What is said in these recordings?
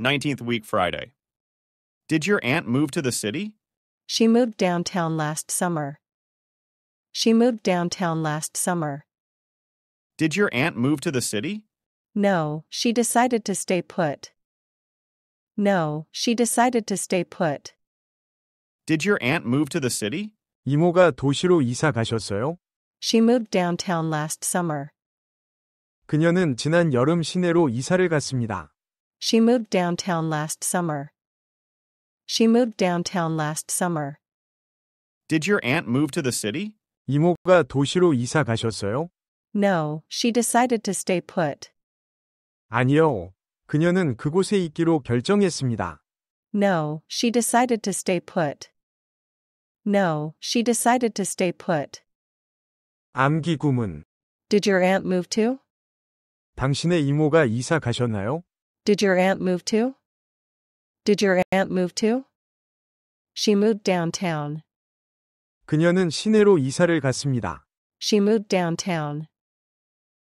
19th week Friday. Did your aunt move to the city? She moved downtown last summer. She moved downtown last summer. Did your aunt move to the city? No, she decided to stay put. No, she decided to stay put. Did your aunt move to the city? 이모가 도시로 이사 가셨어요? She moved downtown last summer. 그녀는 지난 여름 시내로 이사를 갔습니다. She moved downtown last summer. She moved downtown last summer. Did your aunt move to the city? 이모가 도시로 이사 가셨어요? No, she decided to stay put. 아니요. 그녀는 그곳에 있기로 결정했습니다. No, she decided to stay put. No, she decided to stay put. 암기 구문. Did your aunt move to? 당신의 이모가 이사 가셨나요? Did your aunt move to? Did your aunt move to? She moved downtown. 그녀는 시내로 이사를 갔습니다. She moved downtown.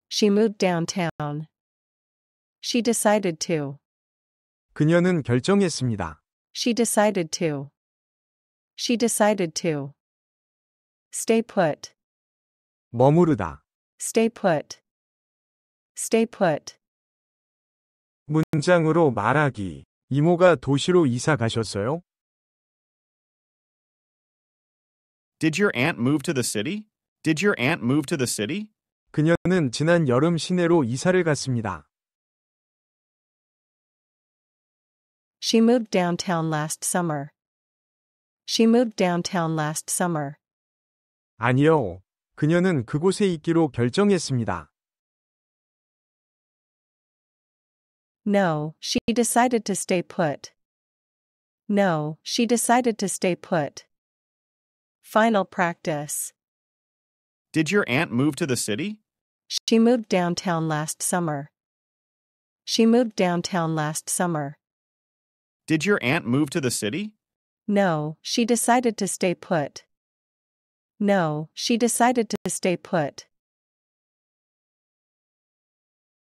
She moved downtown. She decided to. 그녀는 결정했습니다. She decided to. She decided to. Stay put. 머무르다. Stay put. Stay put. 문장으로 말하기. 이모가 도시로 이사 가셨어요? Did your aunt move to the city? Did your aunt move to the city? 그녀는 지난 여름 시내로 이사를 갔습니다. She moved downtown last summer. She moved downtown last summer. 아니요. 그녀는 그곳에 있기로 결정했습니다. No, she decided to stay put. No, she decided to stay put. Final practice. Did your aunt move to the city? She moved downtown last summer. She moved downtown last summer. Did your aunt move to the city? No, she decided to stay put. No, she decided to stay put.